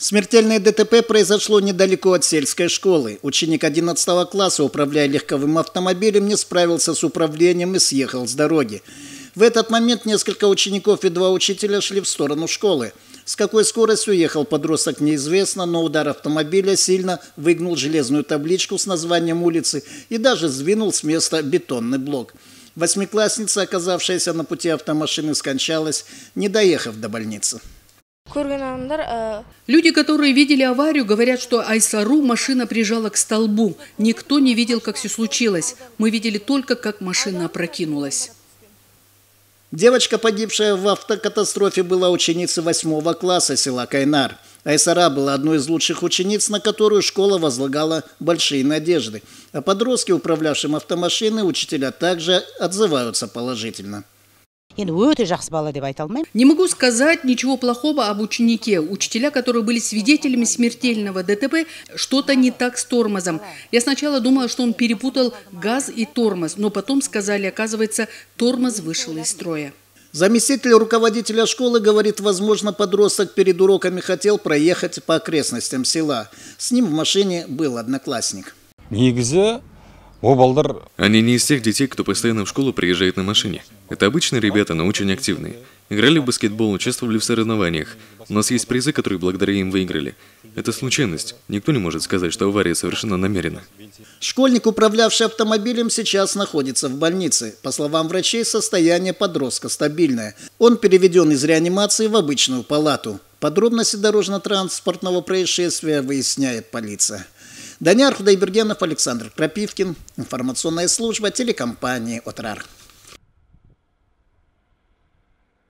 Смертельное ДТП произошло недалеко от сельской школы. Ученик 11 класса, управляя легковым автомобилем, не справился с управлением и съехал с дороги. В этот момент несколько учеников и два учителя шли в сторону школы. С какой скоростью ехал подросток неизвестно, но удар автомобиля сильно выгнул железную табличку с названием улицы и даже сдвинул с места бетонный блок. Восьмиклассница, оказавшаяся на пути автомашины, скончалась, не доехав до больницы. Э, Люди, которые видели аварию, говорят, что Айсару машина прижала к столбу. Никто не видел, как все случилось. Мы видели только, как машина опрокинулась. Девочка, погибшая в автокатастрофе, была ученицей восьмого класса села Кайнар. Айсара была одной из лучших учениц, на которую школа возлагала большие надежды. А подростки, управлявшим автомашиной, учителя также отзываются положительно өте жақсы бала деп айта алмаймын не могу сказать ничего плохого об ученике учителя которые были свидетелями смертельного дтп что то не так с тормозом я сначала думала что он перепутал газ и тормоз но потом сказали оказывается тормоз вышел из строя Заместитель руководителя школы говорит, возможно, подросток перед уроками хотел проехать по окрестностям села. С ним в машине был одноклассник. Негізі они не из тех детей, кто постоянно в школу приезжает на машине. Это обычные ребята, но очень активные. Играли в баскетбол, участвовали в соревнованиях. У нас есть призы, которые благодаря им выиграли. Это случайность. Никто не может сказать, что авария совершена намеренно. Школьник, управлявший автомобилем, сейчас находится в больнице. По словам врачей, состояние подростка стабильное. Он переведен из реанимации в обычную палату. Подробности дорожно-транспортного происшествия выясняет полиция. Даниар Худайбергенов, Александр Крапивкин, информационная служба телекомпании «Отрар».